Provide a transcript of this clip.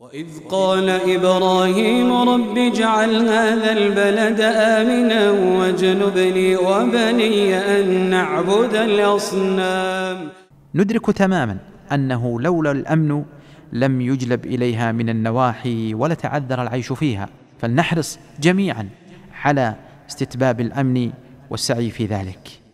وإذ قال إبراهيم رب اجعل هذا البلد آمنا واجنبني وبني أن نعبد الأصنام ندرك تماما أنه لولا الأمن لم يجلب إليها من النواحي ولتعذر العيش فيها فلنحرص جميعا على استتباب الأمن والسعي في ذلك